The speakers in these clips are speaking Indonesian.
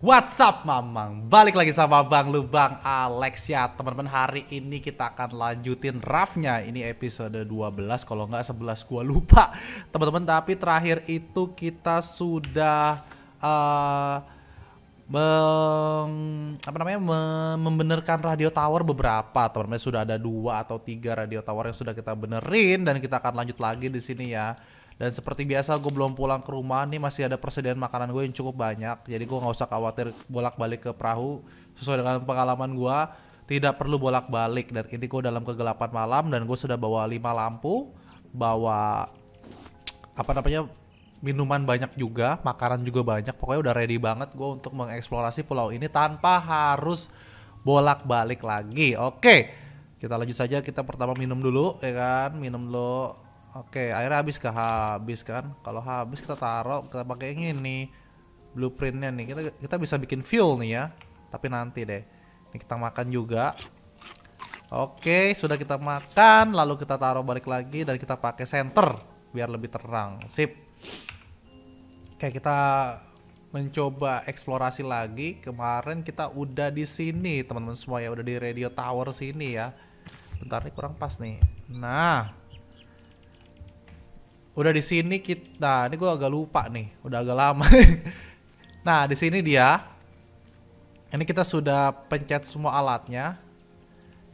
What's up Mamang? Balik lagi sama Bang Lubang Alex ya teman-teman hari ini kita akan lanjutin rafnya ini episode 12 kalau nggak 11 gua lupa teman-teman tapi terakhir itu kita sudah uh, meng, apa namanya membenarkan radio tower beberapa teman-teman sudah ada dua atau tiga radio tower yang sudah kita benerin dan kita akan lanjut lagi di sini ya dan seperti biasa gue belum pulang ke rumah nih masih ada persediaan makanan gue yang cukup banyak. Jadi gue gak usah khawatir bolak-balik ke perahu. Sesuai dengan pengalaman gue tidak perlu bolak-balik dan ini gue dalam kegelapan malam dan gue sudah bawa lima lampu, bawa apa namanya minuman banyak juga, makanan juga banyak. Pokoknya udah ready banget gue untuk mengeksplorasi pulau ini tanpa harus bolak-balik lagi. Oke. Kita lanjut saja, kita pertama minum dulu ya kan, minum dulu Oke, akhirnya habis kah habis kan. Kalau habis kita taruh, kita pakai yang ini blueprintnya nih. Kita kita bisa bikin fuel nih ya. Tapi nanti deh. Ini kita makan juga. Oke, sudah kita makan, lalu kita taruh balik lagi dan kita pakai center biar lebih terang. Sip. Oke, kita mencoba eksplorasi lagi. Kemarin kita udah di sini, teman-teman semua ya, udah di radio tower sini ya. Bentar nih kurang pas nih. Nah, udah di sini kita nah, ini gue agak lupa nih udah agak lama nah di sini dia ini kita sudah pencet semua alatnya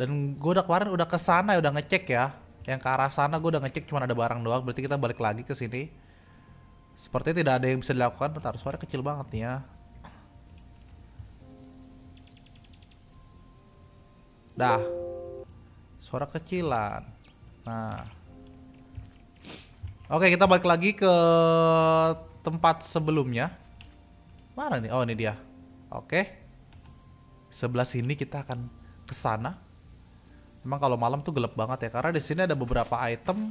dan gue udah kemarin udah ke sana udah ngecek ya yang ke arah sana gue udah ngecek cuma ada barang doang berarti kita balik lagi ke sini seperti tidak ada yang bisa dilakukan bentar suara kecil banget nih ya dah suara kecilan nah Oke, kita balik lagi ke tempat sebelumnya. Mana nih? Oh, ini dia. Oke. Sebelah sini kita akan ke sana. Emang kalau malam tuh gelap banget ya karena di sini ada beberapa item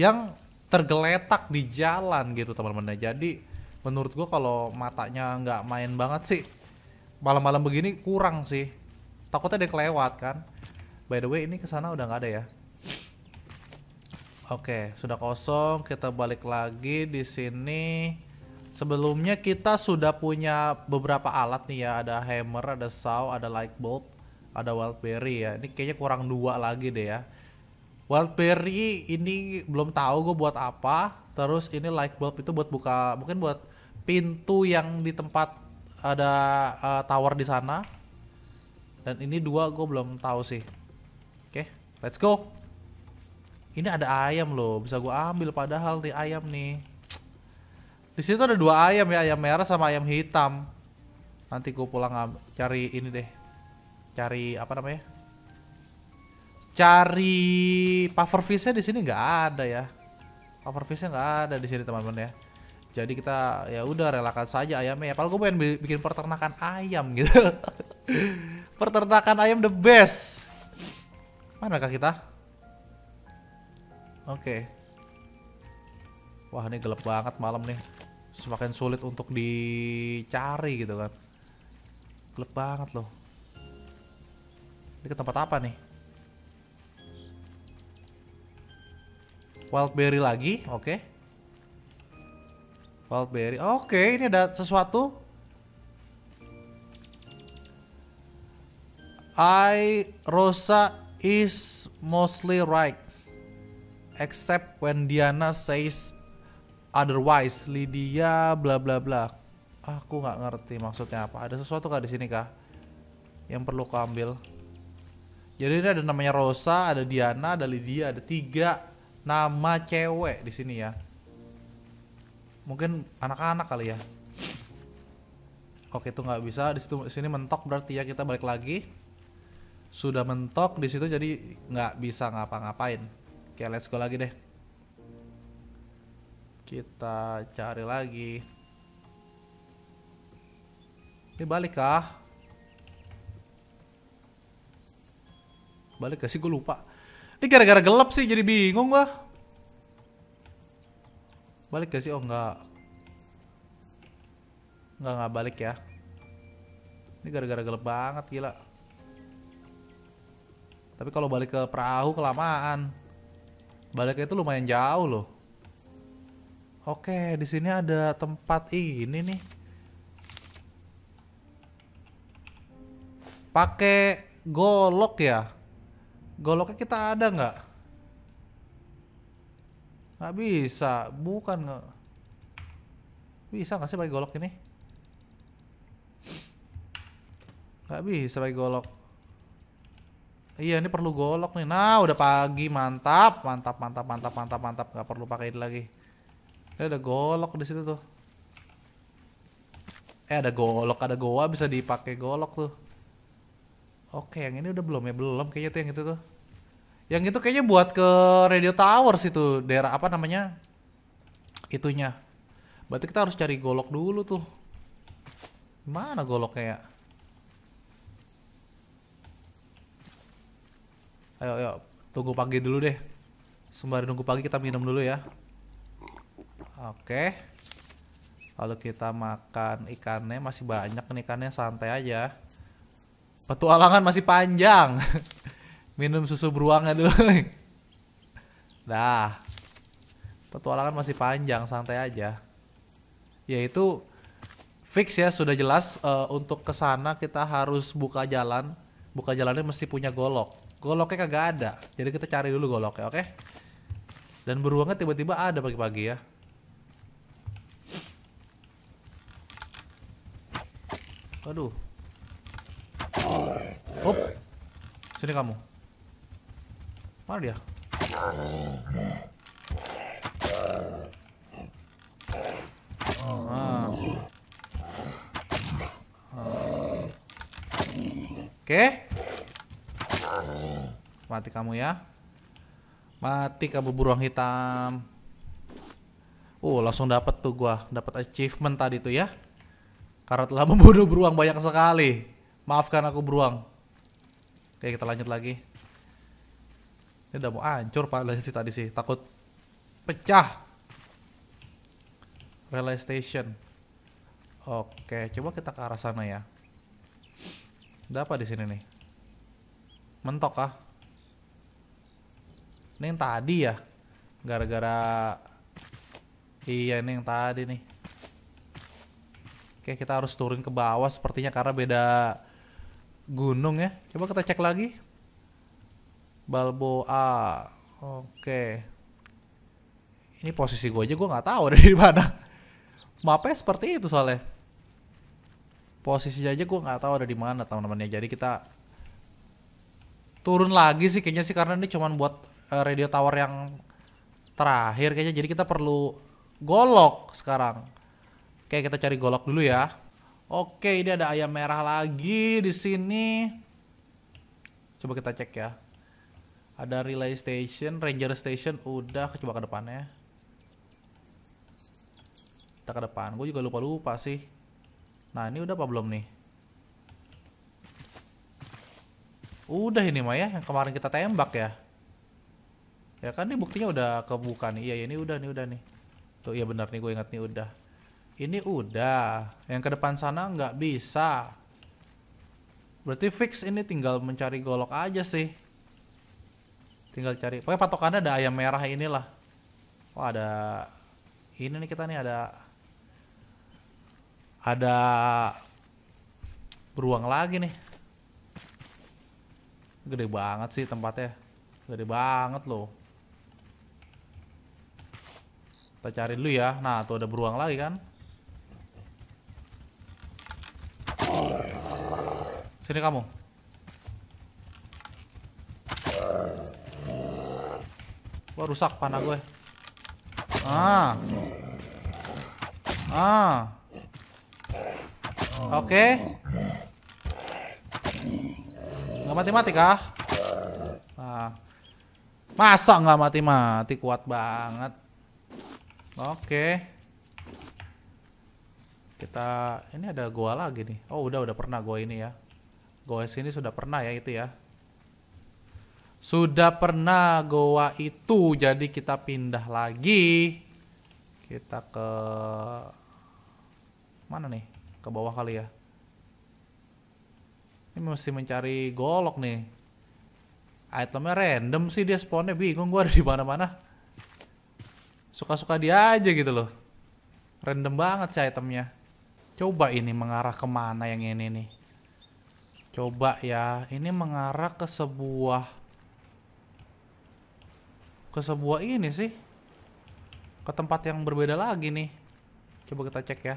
yang tergeletak di jalan gitu, teman-teman. Nah, jadi menurut gua kalau matanya nggak main banget sih malam-malam begini kurang sih. Takutnya dia kelewat kan. By the way, ini ke sana udah nggak ada ya. Oke, sudah kosong. Kita balik lagi di sini. Sebelumnya kita sudah punya beberapa alat nih ya. Ada hammer, ada saw, ada light bulb, ada berry ya. Ini kayaknya kurang dua lagi deh ya. berry ini belum tahu gue buat apa. Terus ini light bulb itu buat buka, mungkin buat pintu yang di tempat ada uh, tower di sana. Dan ini dua gue belum tahu sih. Oke, let's go ini ada ayam loh bisa gue ambil padahal di ayam nih di situ ada dua ayam ya ayam merah sama ayam hitam nanti gue pulang cari ini deh cari apa namanya cari puffer fishnya di sini nggak ada ya puffer fishnya nggak ada di sini teman-teman ya jadi kita ya udah relakan saja ayamnya ya Paling gue pengen bikin peternakan ayam gitu peternakan ayam the best Mana kak kita Oke. Wah, ini gelap banget malam nih. Semakin sulit untuk dicari gitu kan. Gelap banget loh. Ini ke tempat apa nih? Wildberry lagi, oke. Okay. Wildberry, oke okay, ini ada sesuatu. I Rosa is mostly right except when Diana says otherwise Lydia bla bla bla aku nggak ngerti maksudnya apa ada sesuatu kah di sini kah yang perlu aku ambil jadi ini ada namanya Rosa ada Diana ada Lydia ada tiga nama cewek di sini ya mungkin anak-anak kali ya oke itu nggak bisa di sini mentok berarti ya kita balik lagi sudah mentok di situ jadi nggak bisa ngapa-ngapain Oke, let's go lagi deh. Kita cari lagi. Ini balik kah? Balik gak sih? Gue lupa. Ini gara-gara gelap sih jadi bingung gua. Balik gak sih? Oh enggak. Enggak, enggak balik ya. Ini gara-gara gelap banget gila. Tapi kalau balik ke perahu kelamaan balik itu lumayan jauh loh. Oke, di sini ada tempat ini nih. Pakai golok ya. Goloknya kita ada nggak? Nggak bisa, bukan nggak. Bisa nggak sih pakai golok ini? Nggak bisa pakai golok. Iya ini perlu golok nih. Nah udah pagi mantap, mantap, mantap, mantap, mantap, mantap. Gak perlu pakai ini lagi. Ini ada golok di situ tuh. Eh ada golok, ada goa bisa dipakai golok tuh. Oke yang ini udah belum ya belum. Kayaknya tuh yang itu tuh. Yang itu kayaknya buat ke radio tower situ daerah apa namanya itunya. Berarti kita harus cari golok dulu tuh. Mana goloknya ya? Ayo, ayo. Tunggu pagi dulu deh. Sembari nunggu pagi kita minum dulu ya. Oke. Lalu kita makan ikannya. Masih banyak nih ikannya. Santai aja. Petualangan masih panjang. minum susu beruangnya dulu. Dah. Petualangan masih panjang. Santai aja. Yaitu fix ya sudah jelas uh, untuk ke sana kita harus buka jalan buka jalannya mesti punya golok goloknya kagak ada jadi kita cari dulu goloknya oke dan beruangnya tiba-tiba ada pagi-pagi ya aduh Op. sini kamu mana dia ah. Ah. Oke. Okay. Mati kamu ya. Mati kamu beruang hitam. Uh, langsung dapat tuh gua, dapat achievement tadi tuh ya. Karena telah membunuh beruang banyak sekali. Maafkan aku beruang. Oke, kita lanjut lagi. Ini udah mau hancur padahal sih tadi sih, takut pecah. Relay station. Oke, coba kita ke arah sana ya. Ada apa di sini nih? Mentok ah ini yang tadi ya gara-gara iya ini yang tadi nih oke kita harus turun ke bawah sepertinya karena beda gunung ya coba kita cek lagi Balboa oke ini posisi gue aja gue nggak tahu dari mana mapnya seperti itu soalnya posisinya aja gue nggak tahu ada di mana teman-temannya jadi kita turun lagi sih kayaknya sih karena ini cuman buat Eh, radio tower yang terakhir kayaknya jadi kita perlu golok sekarang oke kita cari golok dulu ya oke ini ada ayam merah lagi di sini coba kita cek ya ada relay station ranger station udah coba ke depannya kita ke depan gue juga lupa lupa sih nah ini udah apa belum nih udah ini mah ya yang kemarin kita tembak ya ya kan ini buktinya udah kebuka nih iya, iya ini udah nih udah nih tuh iya benar nih gue ingat nih udah ini udah yang ke depan sana nggak bisa berarti fix ini tinggal mencari golok aja sih tinggal cari pokoknya patokannya ada ayam merah inilah wah oh, ada ini nih kita nih ada ada beruang lagi nih gede banget sih tempatnya gede banget loh kita cari dulu ya. Nah, tuh ada beruang lagi kan. Sini kamu. Wah, rusak panah gue. Ah. Ah. Oke. Okay. Nggak mati-mati kah? Ah. Masa nggak mati-mati kuat banget. Oke. Kita ini ada goa lagi nih. Oh, udah udah pernah goa ini ya. Goa sini sudah pernah ya itu ya. Sudah pernah goa itu jadi kita pindah lagi. Kita ke mana nih? Ke bawah kali ya. Ini mesti mencari golok nih. Itemnya random sih dia spawnnya bingung gua ada di mana-mana suka-suka dia aja gitu loh random banget sih itemnya coba ini mengarah kemana yang ini nih coba ya ini mengarah ke sebuah ke sebuah ini sih ke tempat yang berbeda lagi nih coba kita cek ya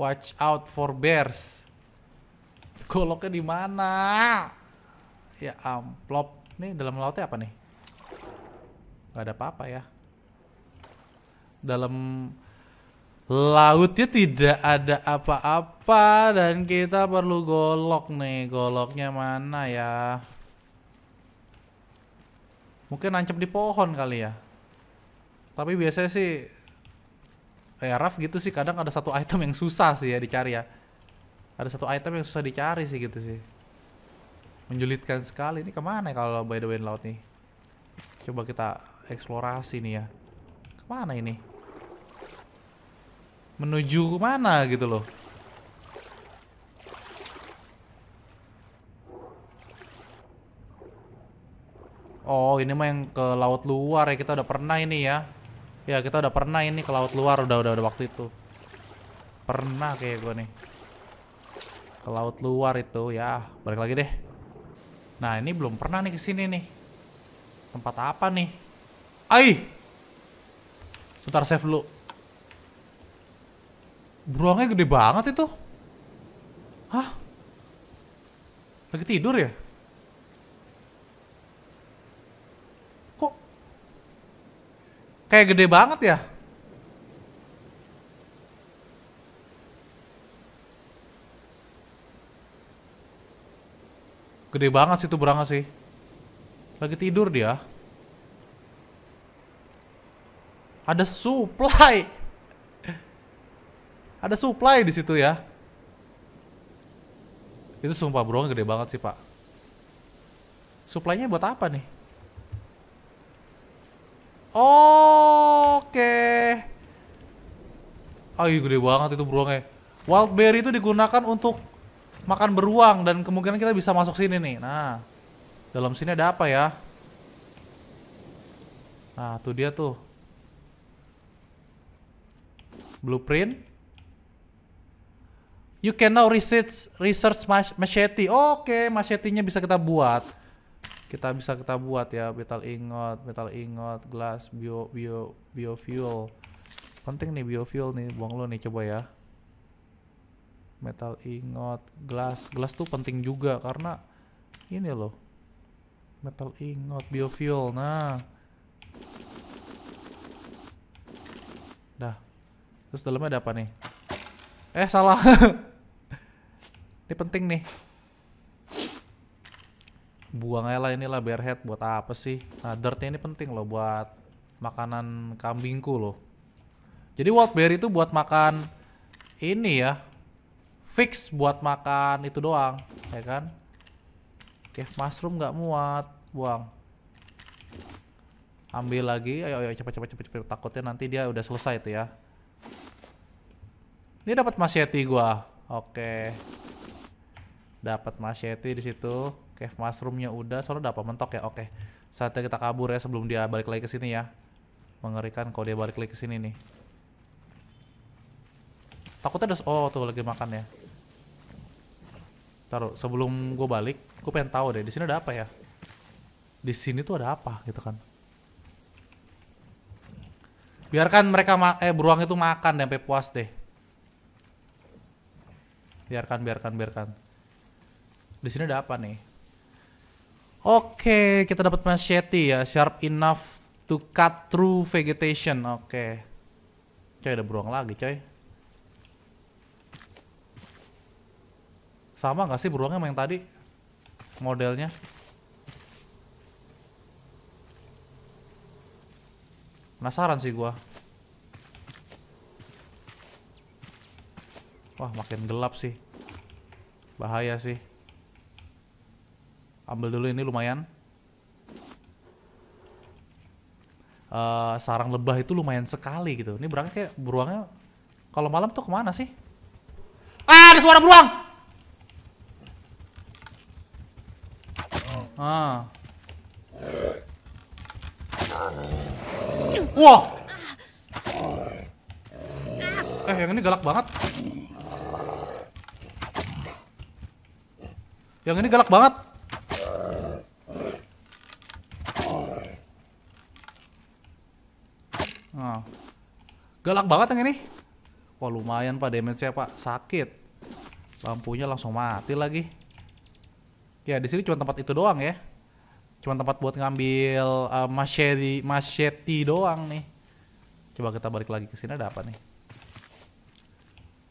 watch out for bears goloknya di mana ya amplop nih dalam lautnya apa nih nggak ada apa-apa ya dalam lautnya tidak ada apa-apa dan kita perlu golok nih goloknya mana ya mungkin nancep di pohon kali ya tapi biasanya sih kayak Raf gitu sih kadang ada satu item yang susah sih ya dicari ya ada satu item yang susah dicari sih gitu sih menjulitkan sekali ini kemana ya kalau by the way laut nih coba kita eksplorasi nih ya mana ini? Menuju mana gitu loh? Oh, ini mah yang ke laut luar ya. Kita udah pernah ini ya. Ya, kita udah pernah ini ke laut luar udah udah, udah waktu itu. Pernah kayak gue nih. Ke laut luar itu ya. Balik lagi deh. Nah, ini belum pernah nih ke sini nih. Tempat apa nih? Aih! Bentar save lu Beruangnya gede banget itu. Hah? Lagi tidur ya? Kok? Kayak gede banget ya? Gede banget sih itu sih. Lagi tidur dia. Ada supply. Ada supply di situ ya. Itu sumpah bro gede banget sih pak. supply buat apa nih? Oke. Okay. Ah, Ayo gede banget itu beruangnya. Wild berry itu digunakan untuk makan beruang dan kemungkinan kita bisa masuk sini nih. Nah, dalam sini ada apa ya? Nah, tuh dia tuh. Blueprint. You can now research, research machete. Oke, okay, machetinya bisa kita buat. Kita bisa kita buat ya, metal ingot, metal ingot, glass, bio, bio, biofuel. Penting nih biofuel nih, buang lo nih coba ya. Metal ingot, glass, glass tuh penting juga karena ini loh. Metal ingot, biofuel. Nah, Dah, Terus dalamnya ada apa nih? Eh salah. Ini penting nih. Buang aja lah inilah bear head buat apa sih? Nah, dirtnya ini penting loh buat makanan kambingku loh. Jadi wild bear itu buat makan ini ya. Fix buat makan itu doang, ya kan? Oke, mushroom nggak muat, buang. Ambil lagi, ayo ayo cepat cepat cepat cepat takutnya nanti dia udah selesai itu ya. Ini dapat machete gua. Oke. Dapat machete di situ. Oke, mushroomnya udah, soalnya dapat mentok ya. Oke. Saatnya kita kabur ya sebelum dia balik lagi ke sini ya. Mengerikan kalau dia balik lagi ke sini nih. Takutnya udah, oh tuh lagi makan ya. Taruh sebelum gue balik, gue pengen tahu deh di sini ada apa ya. Di sini tuh ada apa gitu kan. Biarkan mereka ma eh beruang itu makan sampai puas deh biarkan biarkan biarkan di sini ada apa nih Oke, kita dapat machete ya, sharp enough to cut through vegetation. Oke. Coy, ada beruang lagi, coy. Sama nggak sih beruangnya sama yang tadi? Modelnya. Penasaran sih gua. Wah, makin gelap sih. Bahaya sih. Ambil dulu ini lumayan. Uh, sarang lebah itu lumayan sekali gitu. Ini berangkat kayak beruangnya kalau malam tuh kemana sih? Ah, ada suara beruang! Ah. Wah. Eh, yang ini galak banget. Yang ini galak banget. Nah. Galak banget yang ini. Wah lumayan pak damage-nya pak. Sakit. Lampunya langsung mati lagi. Ya di sini cuma tempat itu doang ya. Cuma tempat buat ngambil uh, machete, machete doang nih. Coba kita balik lagi ke sini ada apa nih?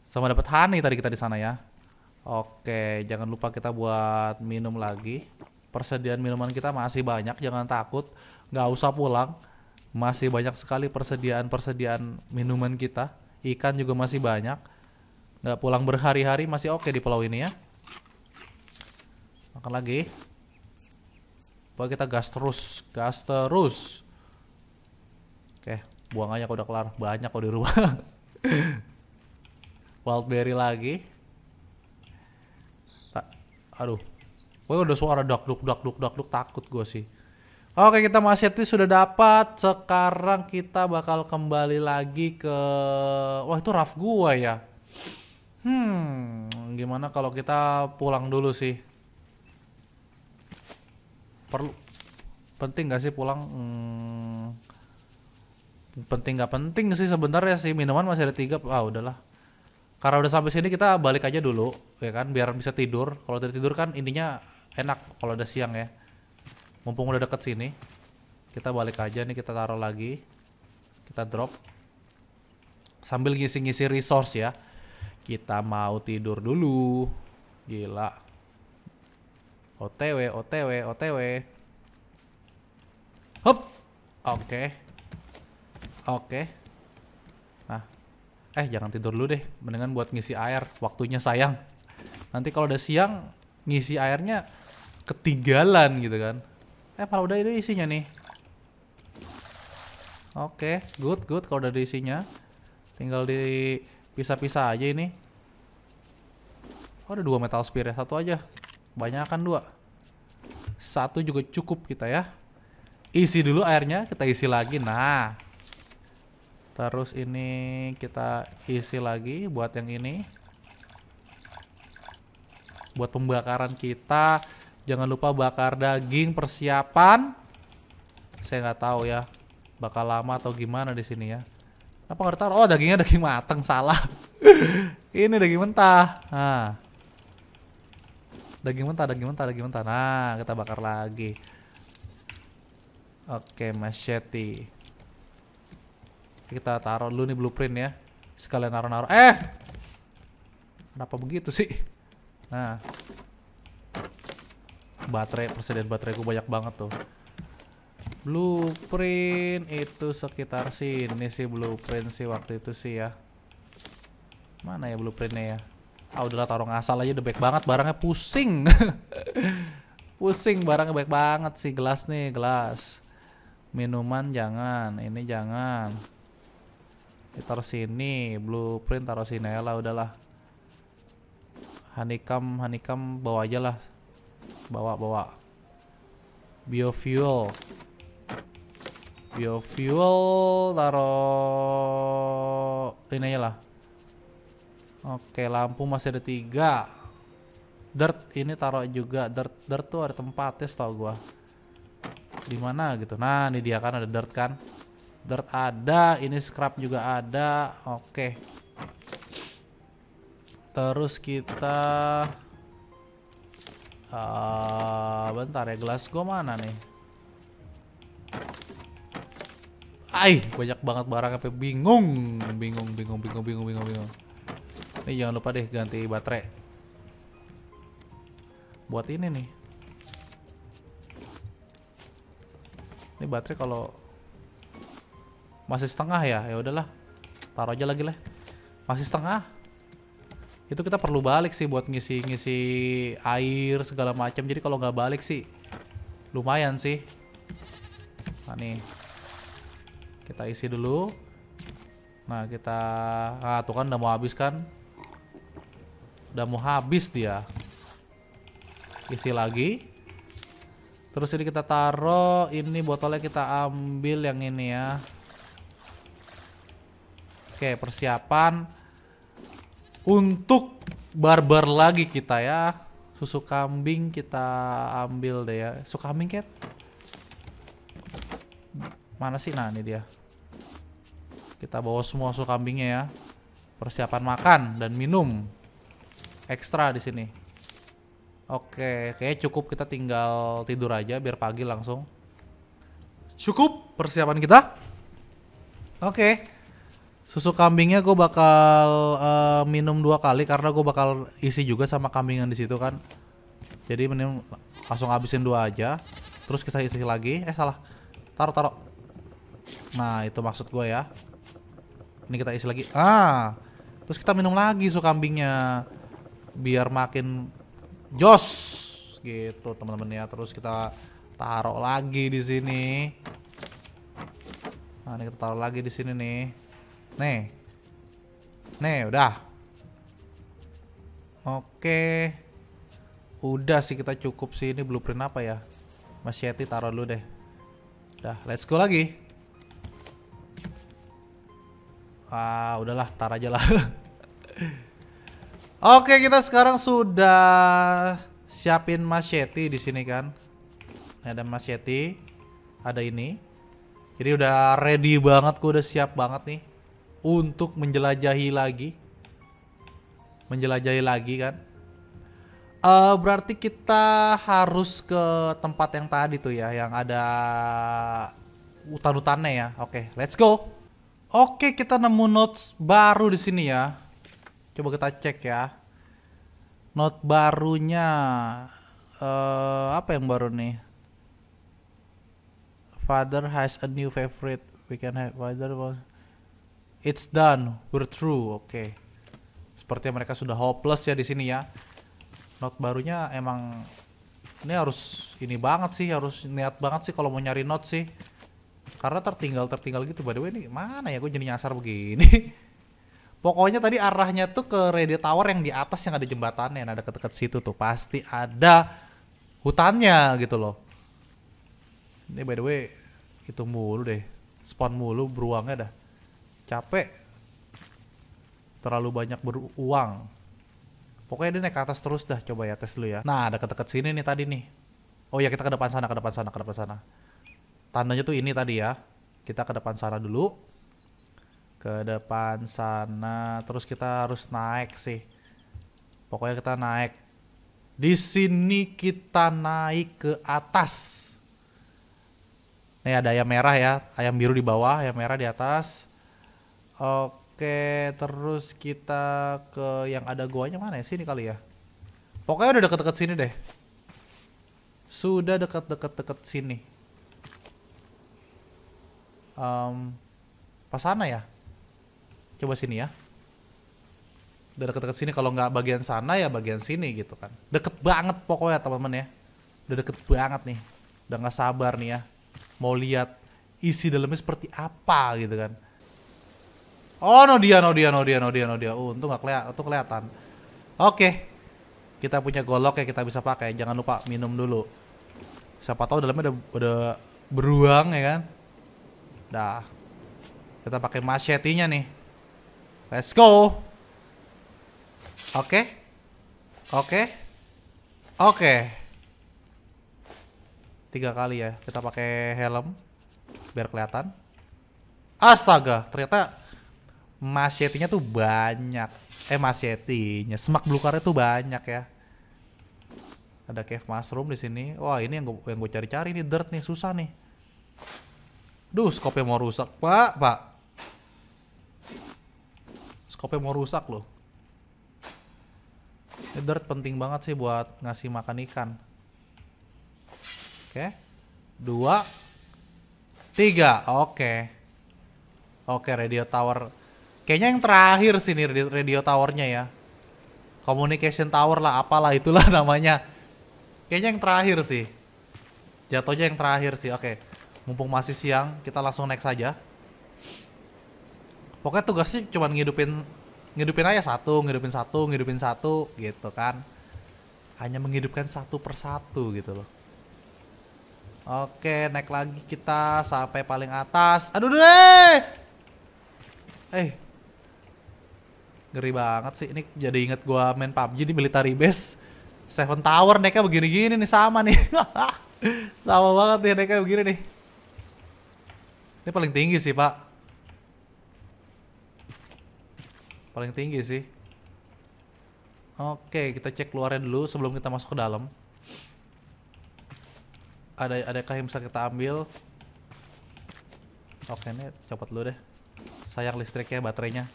Sama dapat honey tadi kita di sana ya. Oke, jangan lupa kita buat minum lagi. Persediaan minuman kita masih banyak, jangan takut. Nggak usah pulang. Masih banyak sekali persediaan-persediaan minuman kita. Ikan juga masih banyak. Nggak pulang berhari-hari, masih oke di pulau ini ya. Makan lagi. Pokoknya kita gas terus. Gas terus. Oke, buang aja kalau udah kelar. Banyak kok di rumah. Wildberry lagi aduh gue udah suara dak duk dak duk dak duk takut gue sih oke kita masih itu sudah dapat sekarang kita bakal kembali lagi ke wah itu raf gue ya hmm gimana kalau kita pulang dulu sih perlu penting gak sih pulang hmm, penting gak penting sih sebenarnya sih minuman masih ada tiga ah udahlah karena udah sampai sini kita balik aja dulu ya kan biar bisa tidur kalau udah tidur kan intinya enak kalau udah siang ya mumpung udah deket sini kita balik aja nih kita taruh lagi kita drop sambil ngisi-ngisi resource ya kita mau tidur dulu gila otw otw otw hop oke okay. oke okay eh jangan tidur dulu deh mendingan buat ngisi air waktunya sayang nanti kalau udah siang ngisi airnya ketinggalan gitu kan eh malah udah itu isinya nih oke okay, good good kalau udah ada isinya tinggal dipisah-pisah aja ini oh ada dua metal spear ya satu aja banyak kan dua satu juga cukup kita ya isi dulu airnya kita isi lagi nah terus ini kita isi lagi buat yang ini buat pembakaran kita jangan lupa bakar daging persiapan saya nggak tahu ya bakal lama atau gimana di sini ya apa nggak tahu? oh dagingnya daging mateng salah ini daging mentah nah daging mentah daging mentah daging mentah nah kita bakar lagi oke machete kita taruh dulu nih blueprint ya. Sekalian naruh-naruh. Eh! Kenapa begitu sih? Nah. Baterai, Presiden baterai banyak banget tuh. Blueprint itu sekitar sini sih blueprint sih waktu itu sih ya. Mana ya blueprintnya ya? Ah udahlah taruh ngasal aja udah baik banget barangnya pusing. pusing barangnya baik banget sih gelas nih gelas. Minuman jangan, ini jangan. Taruh sini, blueprint taruh sini ya lah udahlah. Honeycomb, honeycomb bawa aja lah. Bawa, bawa. Biofuel. Biofuel taruh ini aja lah. Oke, lampu masih ada tiga. Dirt ini taruh juga. Dirt, dirt tuh ada tempatnya setahu gua. Di mana gitu. Nah, ini dia kan ada dirt kan. Dirt ada, ini scrap juga ada. Oke. Terus kita uh, bentar ya gelas gue mana nih? Aih, banyak banget barang apa bingung, bingung, bingung, bingung, bingung, bingung, bingung. Nih jangan lupa deh ganti baterai. Buat ini nih. Ini baterai kalau masih setengah ya ya udahlah taruh aja lagi lah masih setengah itu kita perlu balik sih buat ngisi-ngisi air segala macam jadi kalau nggak balik sih lumayan sih nah nih kita isi dulu nah kita ah tuh kan udah mau habis kan udah mau habis dia isi lagi terus ini kita taruh ini botolnya kita ambil yang ini ya Oke, persiapan untuk barbar lagi kita ya. Susu kambing kita ambil deh ya. Susu kambing, Cat. Mana sih? Nah, ini dia. Kita bawa semua susu kambingnya ya. Persiapan makan dan minum. Ekstra di sini. Oke, kayaknya cukup kita tinggal tidur aja biar pagi langsung. Cukup persiapan kita. Oke. Susu kambingnya gue bakal uh, minum dua kali karena gue bakal isi juga sama kambingan di situ kan. Jadi mending langsung habisin dua aja. Terus kita isi lagi. Eh salah. Taruh taruh. Nah itu maksud gue ya. Ini kita isi lagi. Ah. Terus kita minum lagi susu kambingnya. Biar makin jos gitu teman-teman ya. Terus kita taruh lagi di sini. Nah, ini kita taruh lagi di sini nih. Nih. Nih, udah. Oke. Udah sih kita cukup sih. Ini blueprint apa ya? Mas Yeti taruh dulu deh. Dah, let's go lagi. Ah, udahlah, tar aja lah. Oke, kita sekarang sudah siapin Mas Yeti di sini kan. Ini ada Yeti, ada ini. Jadi udah ready banget, gue udah siap banget nih untuk menjelajahi lagi. Menjelajahi lagi kan. Uh, berarti kita harus ke tempat yang tadi tuh ya, yang ada hutan-hutannya ya. Oke, okay, let's go. Oke, okay, kita nemu notes baru di sini ya. Coba kita cek ya. Note barunya uh, apa yang baru nih? Father has a new favorite. We can have father was It's done. We're through. Oke. Okay. Sepertinya mereka sudah hopeless ya di sini ya. Note barunya emang ini harus ini banget sih, harus niat banget sih kalau mau nyari note sih. Karena tertinggal tertinggal gitu. By the way ini mana ya gue jadi nyasar begini. Pokoknya tadi arahnya tuh ke Radio Tower yang di atas yang ada jembatannya, yang ada ke dekat situ tuh pasti ada hutannya gitu loh. Ini by the way itu mulu deh, spawn mulu beruangnya dah capek terlalu banyak beruang pokoknya dia naik ke atas terus dah coba ya tes dulu ya nah ada deket-deket sini nih tadi nih oh ya kita ke depan sana ke depan sana ke depan sana tandanya tuh ini tadi ya kita ke depan sana dulu ke depan sana terus kita harus naik sih pokoknya kita naik di sini kita naik ke atas nih ada ayam merah ya ayam biru di bawah ayam merah di atas Oke, terus kita ke yang ada goanya mana ya? Sini kali ya. Pokoknya udah deket-deket sini deh. Sudah deket-deket-deket sini. Um, pas sana ya? Coba sini ya. Udah deket-deket sini. Kalau nggak bagian sana ya bagian sini gitu kan. Deket banget pokoknya teman-teman ya. Udah deket banget nih. Udah nggak sabar nih ya. Mau lihat isi dalamnya seperti apa gitu kan Oh, no dia, no dia, no dia, no dia, no dia. Uh, untung gak kelihatan, kelihatan. Oke. Okay. Kita punya golok ya kita bisa pakai. Jangan lupa minum dulu. Siapa tahu dalamnya udah, ada beruang ya kan. Dah. Kita pakai machete nih. Let's go. Oke. Okay. Oke. Okay. Oke. Okay. Tiga kali ya. Kita pakai helm biar kelihatan. Astaga, ternyata masyetinya tuh banyak. Eh masyetinya, semak belukarnya tuh banyak ya. Ada cave mushroom di sini. Wah, ini yang gue yang cari-cari nih dirt nih, susah nih. Duh, skopnya mau rusak, Pak, Pak. Skopnya mau rusak loh. Ini dirt penting banget sih buat ngasih makan ikan. Oke. Dua. Tiga. Oke. Oke, radio tower Kayaknya yang terakhir sih nih radio, towernya ya. Communication tower lah, apalah itulah namanya. Kayaknya yang terakhir sih. Jatuhnya yang terakhir sih. Oke. Mumpung masih siang, kita langsung naik saja. Pokoknya tugasnya cuma ngidupin ngidupin aja satu, ngidupin satu, ngidupin satu gitu kan. Hanya menghidupkan satu persatu gitu loh. Oke, naik lagi kita sampai paling atas. Aduh deh. Eh, eh ngeri banget sih ini jadi inget gua main PUBG di military base Seven Tower naiknya begini-gini nih sama nih sama banget nih naiknya begini nih ini paling tinggi sih pak paling tinggi sih Oke, kita cek luarnya dulu sebelum kita masuk ke dalam. Ada adakah yang bisa kita ambil? Oke, ini copot dulu deh. Sayang listriknya, baterainya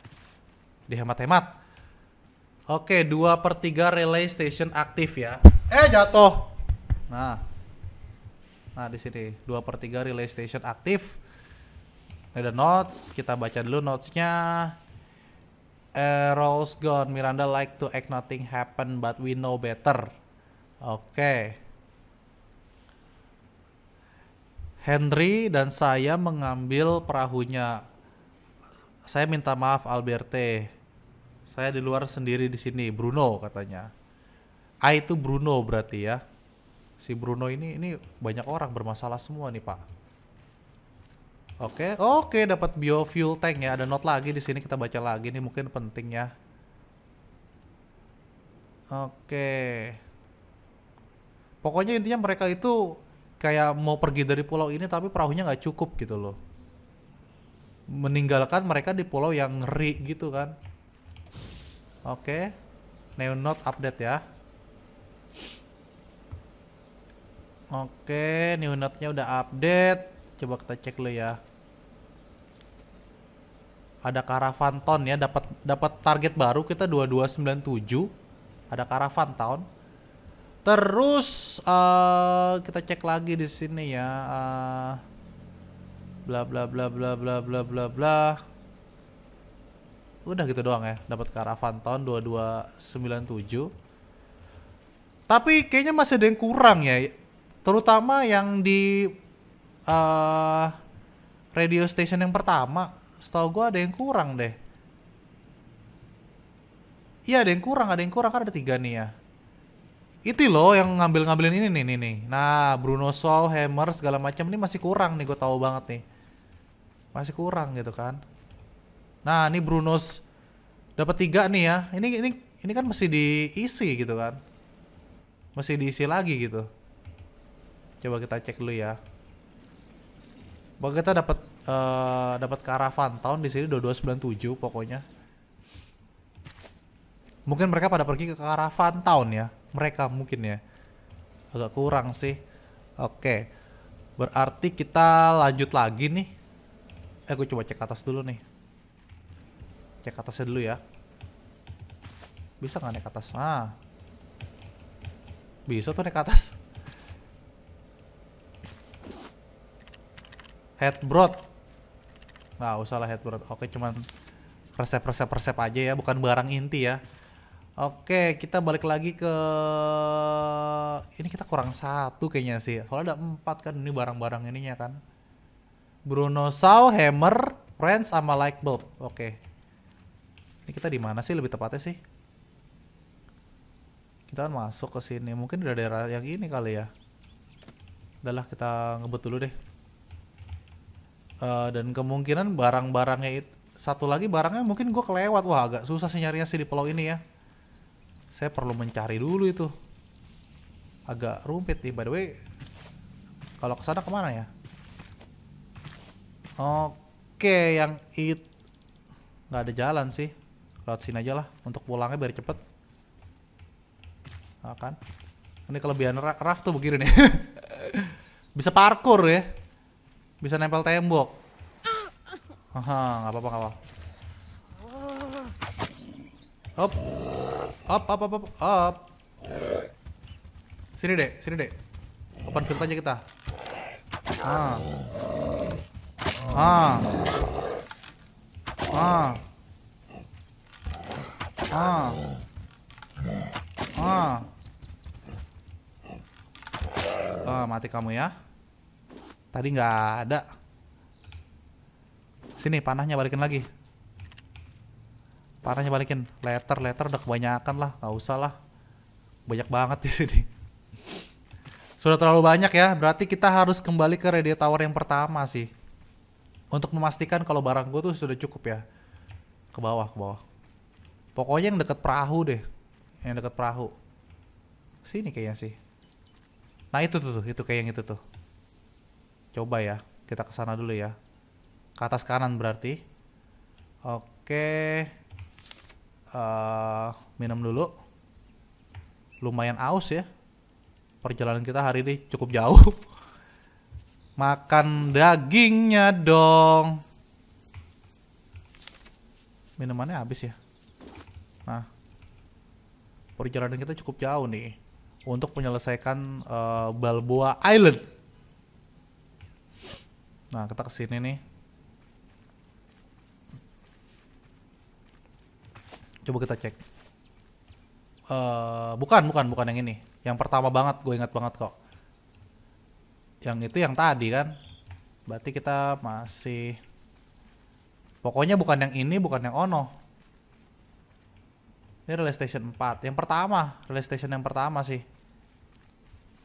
dihemat-hemat. Oke, 2 per 3 relay station aktif ya. Eh, jatuh. Nah. Nah, di sini 2 per 3 relay station aktif. Ini ada notes, kita baca dulu notes notesnya. Errol's gone, Miranda like to act nothing happen but we know better. Oke. Henry dan saya mengambil perahunya. Saya minta maaf Alberte. Saya di luar sendiri di sini, Bruno katanya. A itu Bruno berarti ya. Si Bruno ini ini banyak orang bermasalah semua nih, Pak. Oke, oke dapat biofuel tank ya. Ada not lagi di sini kita baca lagi nih mungkin penting ya. Oke. Pokoknya intinya mereka itu kayak mau pergi dari pulau ini tapi perahunya nggak cukup gitu loh meninggalkan mereka di pulau yang ngeri gitu kan Oke. Okay. note update ya. Oke, okay, note nya udah update. Coba kita cek dulu ya. Ada Caravan Town ya, dapat dapat target baru kita 2297. Ada Caravan Town. Terus uh, kita cek lagi di sini ya. Uh, bla bla bla bla bla bla bla bla udah gitu doang ya dapat karavan tahun 2297 tapi kayaknya masih ada yang kurang ya terutama yang di uh, radio station yang pertama setahu gue ada yang kurang deh iya ada yang kurang ada yang kurang kan ada tiga nih ya itu loh yang ngambil-ngambilin ini nih nih nih nah Bruno Shaw Hammer segala macam ini masih kurang nih gue tahu banget nih masih kurang gitu kan Nah, ini Brunos dapat tiga nih ya. Ini ini ini kan masih diisi gitu kan. Masih diisi lagi gitu. Coba kita cek dulu ya. Bahwa kita dapat uh, dapat karavan tahun di sini 2297 pokoknya. Mungkin mereka pada pergi ke karavan tahun ya. Mereka mungkin ya. Agak kurang sih. Oke. Berarti kita lanjut lagi nih. Eh, gue coba cek atas dulu nih. Cek atasnya dulu ya. Bisa nggak naik atas? Nah. Bisa tuh naik atas. Head Broad, Nggak usah lah Head Broad. Oke, cuman resep-resep-resep aja ya. Bukan barang inti ya. Oke, kita balik lagi ke ini kita kurang satu kayaknya sih. Soalnya ada empat kan ini barang-barang ininya kan. Bruno Saw, Hammer, Friends, sama Light Bulb. Oke. Ini kita di mana sih lebih tepatnya sih? Kita kan masuk ke sini. Mungkin udah daerah yang ini kali ya. Udahlah kita ngebut dulu deh. Uh, dan kemungkinan barang-barangnya itu satu lagi barangnya mungkin gue kelewat wah agak susah sih nyarinya sih di pulau ini ya saya perlu mencari dulu itu agak rumit nih by the way kalau kesana kemana ya oke yang itu nggak ada jalan sih lewat sini aja lah untuk pulangnya biar cepet akan nah ini kelebihan Raf tuh begini nih bisa parkur ya bisa nempel tembok haha nggak apa-apa kalau. apa up up up up up sini deh sini deh open field aja kita ah ah ah Ah. Ah. Oh, mati kamu ya. Tadi nggak ada. Sini panahnya balikin lagi. Panahnya balikin. Letter, letter udah kebanyakan lah, nggak usah lah. Banyak banget di sini. Sudah terlalu banyak ya. Berarti kita harus kembali ke radio tower yang pertama sih. Untuk memastikan kalau barang gue tuh sudah cukup ya. Ke bawah, ke bawah. Pokoknya yang deket perahu deh. Yang deket perahu. Sini kayaknya sih. Nah itu tuh, itu kayak yang itu tuh. Coba ya, kita ke sana dulu ya. Ke atas kanan berarti. Oke. Uh, minum dulu. Lumayan aus ya. Perjalanan kita hari ini cukup jauh. Makan dagingnya dong. Minumannya habis ya perjalanan kita cukup jauh nih untuk menyelesaikan uh, Balboa Island. Nah, kita ke sini nih. Coba kita cek. Uh, bukan, bukan, bukan yang ini. Yang pertama banget, gue ingat banget kok. Yang itu yang tadi kan. Berarti kita masih... Pokoknya bukan yang ini, bukan yang ono. Ini relay station 4. Yang pertama, relay station yang pertama sih.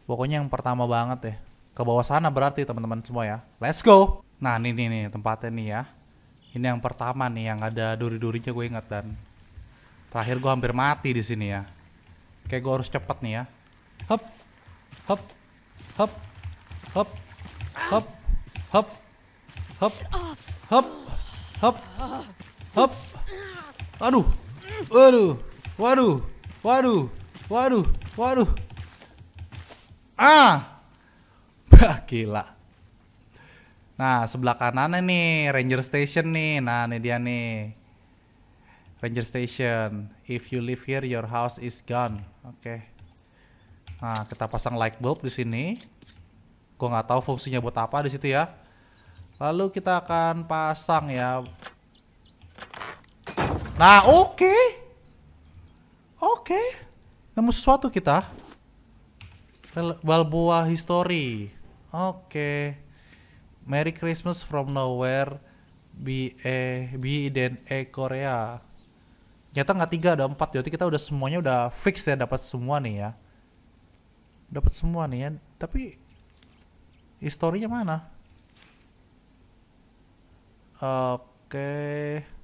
Pokoknya yang pertama banget ya. Ke bawah sana berarti teman-teman semua ya. Let's go. Nah, ini nih tempatnya nih ya. Ini yang pertama nih yang ada duri-durinya gue inget dan terakhir gue hampir mati di sini ya. Kayak gue harus cepet nih ya. Hop. Hop. Hop. Hop. Hop. Hop. Hop. Hop. Hop. Hop. Aduh. Aduh. Waduh, waduh, waduh, waduh. Ah, bah gila. Nah, sebelah kanan nih Ranger Station nih. Nah, ini dia nih. Ranger Station. If you live here, your house is gone. Oke. Okay. Nah, kita pasang light bulb di sini. Gue nggak tahu fungsinya buat apa di situ ya. Lalu kita akan pasang ya. Nah, oke. Okay. Oke. Okay. Nemu sesuatu kita. Balboa History. Oke. Okay. Merry Christmas from nowhere. B E B dan E Korea. Nyata nggak tiga ada empat, jadi kita udah semuanya udah fix ya dapat semua nih ya. Dapat semua nih ya. Tapi historinya mana? Oke. Okay.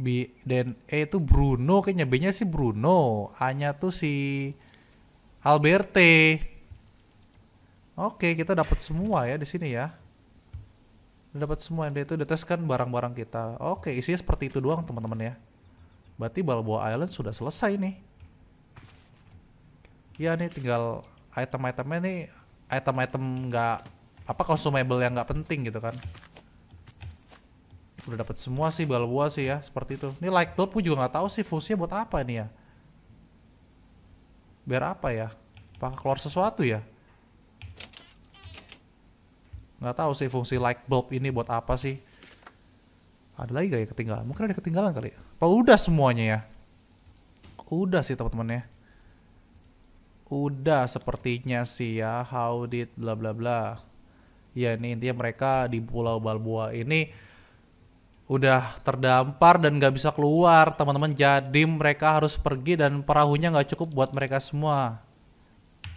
B dan E itu Bruno kayaknya B-nya sih Bruno, A-nya tuh si Alberte. Oke, kita dapat semua ya di sini ya. Dapat semua yang itu tes kan barang-barang kita. Oke, isinya seperti itu doang teman-teman ya. Berarti Balboa Island sudah selesai nih. Ya nih tinggal item-itemnya nih item-item nggak -item apa consumable yang nggak penting gitu kan udah dapat semua sih balboa sih ya seperti itu ini light bulb gue juga nggak tahu sih fungsinya buat apa nih ya biar apa ya apakah keluar sesuatu ya nggak tahu sih fungsi light bulb ini buat apa sih ada lagi gak ya ketinggalan mungkin ada ketinggalan kali ya. apa udah semuanya ya udah sih teman-teman ya udah sepertinya sih ya how did bla bla bla ya ini intinya mereka di pulau Balboa ini udah terdampar dan gak bisa keluar teman-teman jadi mereka harus pergi dan perahunya gak cukup buat mereka semua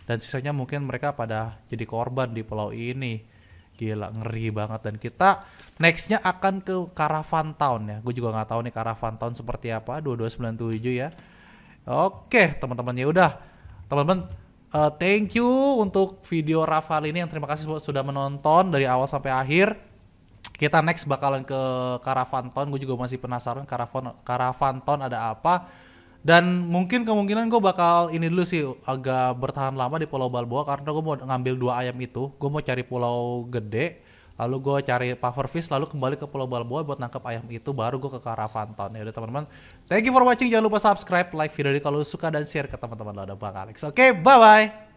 dan sisanya mungkin mereka pada jadi korban di pulau ini gila ngeri banget dan kita nextnya akan ke Caravan Town ya gue juga gak tahu nih Caravan Town seperti apa 2297 ya oke teman-teman ya udah teman-teman uh, thank you untuk video Rafael ini yang terima kasih sudah menonton dari awal sampai akhir kita next bakalan ke Karavanton gue juga masih penasaran karavon Karavanton ada apa dan mungkin kemungkinan gue bakal ini dulu sih agak bertahan lama di Pulau Balboa karena gue mau ngambil dua ayam itu gue mau cari pulau gede lalu gue cari pufferfish lalu kembali ke Pulau Balboa buat nangkep ayam itu baru gue ke Karavanton ya udah teman-teman thank you for watching jangan lupa subscribe like video ini kalau suka dan share ke teman-teman lo ada bang Alex oke okay, bye bye